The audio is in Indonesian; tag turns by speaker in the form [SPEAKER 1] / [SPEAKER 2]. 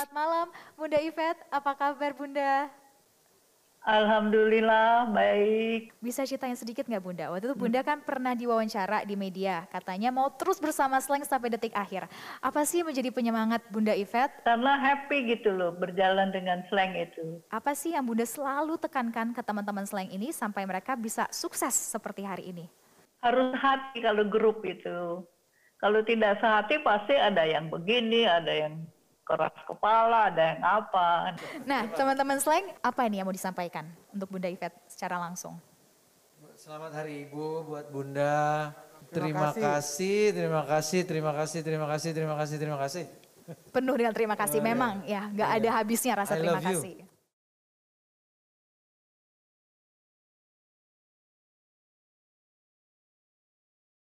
[SPEAKER 1] Selamat malam, Bunda Ivet. Apa kabar, Bunda? Alhamdulillah, baik. Bisa ceritain sedikit nggak Bunda? Waktu itu hmm. Bunda kan pernah diwawancara di media, katanya mau terus bersama Slang sampai detik akhir. Apa sih menjadi penyemangat Bunda Ivet? Karena happy gitu loh, berjalan dengan Slang itu. Apa sih yang Bunda selalu tekankan ke teman-teman Slang ini sampai mereka bisa sukses seperti hari ini?
[SPEAKER 2] Harus hati kalau grup itu. Kalau tidak sehati pasti
[SPEAKER 1] ada yang begini, ada yang keras kepala, ada yang apa. Nah, teman-teman slang, apa ini yang mau disampaikan untuk Bunda Ivet secara langsung?
[SPEAKER 3] Selamat Hari Ibu buat Bunda. Terima, terima kasih. kasih, terima kasih, terima kasih, terima kasih, terima kasih, terima kasih.
[SPEAKER 4] Penuh dengan terima kasih, memang ya, nggak iya. ada habisnya rasa terima kasih.